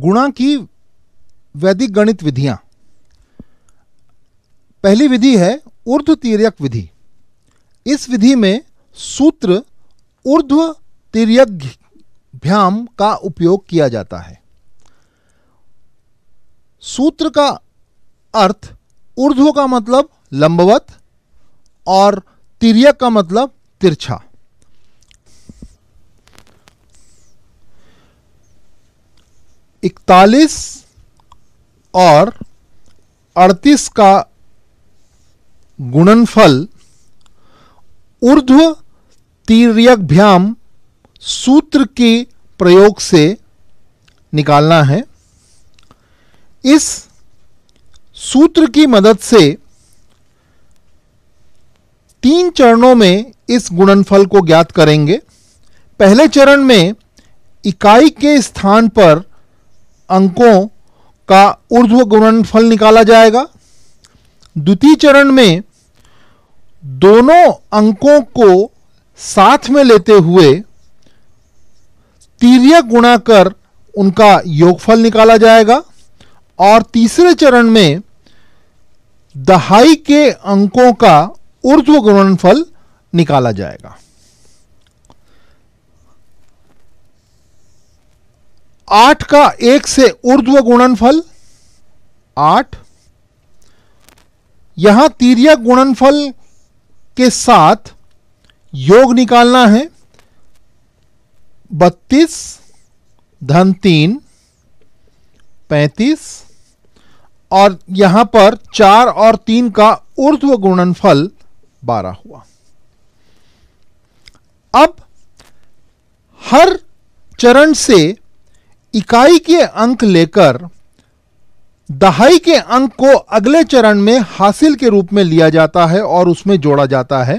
गुणा की वैदिक गणित विधियां पहली विधि है ऊर्ध तीर्यक विधि इस विधि में सूत्र ऊर्ध्व भ्याम का उपयोग किया जाता है सूत्र का अर्थ ऊर्ध का मतलब लंबवत और तिर्यक का मतलब तिरछा इकतालीस और अड़तीस का गुणनफल ऊर्ध्व तिर्यकभ्याम सूत्र के प्रयोग से निकालना है इस सूत्र की मदद से तीन चरणों में इस गुणनफल को ज्ञात करेंगे पहले चरण में इकाई के स्थान पर अंकों का ऊर्ध्व गुणनफल निकाला जाएगा द्वितीय चरण में दोनों अंकों को साथ में लेते हुए तीर्य गुणा कर उनका योगफल निकाला जाएगा और तीसरे चरण में दहाई के अंकों का ऊर्ध्व गुणनफल निकाला जाएगा आठ का एक से ऊर्ध्व गुणनफल आठ यहां तीरिया गुणनफल के साथ योग निकालना है बत्तीस धन तीन पैंतीस और यहां पर चार और तीन का ऊर्ध्व गुणनफल बारह हुआ अब हर चरण से इकाई के अंक लेकर दहाई के अंक को अगले चरण में हासिल के रूप में लिया जाता है और उसमें जोड़ा जाता है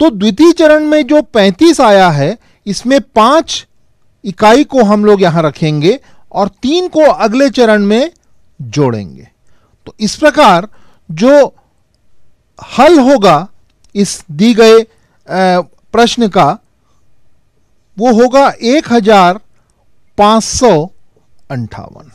तो द्वितीय चरण में जो 35 आया है इसमें पांच इकाई को हम लोग यहां रखेंगे और तीन को अगले चरण में जोड़ेंगे तो इस प्रकार जो हल होगा इस दी गए प्रश्न का वो होगा एक हजार पाँच सौ अंठावन